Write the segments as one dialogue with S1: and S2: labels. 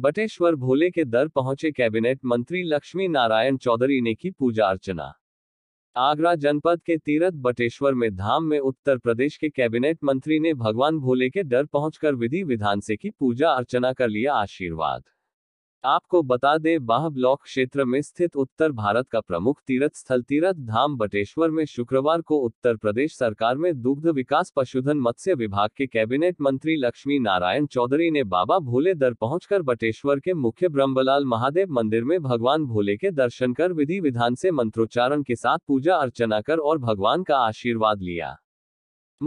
S1: बटेश्वर भोले के दर पहुंचे कैबिनेट मंत्री लक्ष्मी नारायण चौधरी ने की पूजा अर्चना आगरा जनपद के तीरथ बटेश्वर में धाम में उत्तर प्रदेश के कैबिनेट मंत्री ने भगवान भोले के दर पहुंचकर विधि विधान से की पूजा अर्चना कर लिया आशीर्वाद आपको बता दें बाह ब्लॉक क्षेत्र में स्थित उत्तर भारत का प्रमुख तीर्थ स्थल तीर्थ धाम बटेश्वर में शुक्रवार को उत्तर प्रदेश सरकार में दुग्ध विकास पशुधन मत्स्य विभाग के कैबिनेट मंत्री लक्ष्मी नारायण चौधरी ने बाबा भोले दर पहुंचकर बटेश्वर के मुख्य ब्रह्मलाल महादेव मंदिर में भगवान भोले के दर्शन कर विधि विधान से मंत्रोच्चारण के साथ पूजा अर्चना कर और भगवान का आशीर्वाद लिया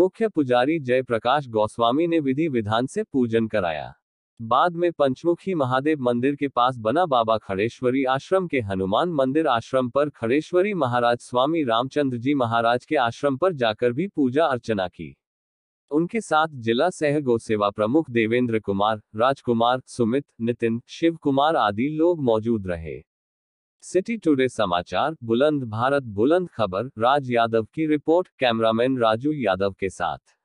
S1: मुख्य पुजारी जयप्रकाश गोस्वामी ने विधि विधान से पूजन कराया बाद में पंचमुखी महादेव मंदिर के पास बना बाबा खड़ेश्वरी आश्रम के हनुमान मंदिर आश्रम पर खड़ेश्वरी महाराज स्वामी रामचंद्र जी महाराज के आश्रम पर जाकर भी पूजा अर्चना की उनके साथ जिला सह गो सेवा प्रमुख देवेंद्र कुमार राजकुमार सुमित नितिन शिव कुमार आदि लोग मौजूद रहे सिटी टुडे समाचार बुलंद भारत बुलंद खबर राज यादव की रिपोर्ट कैमरामैन राजू यादव के साथ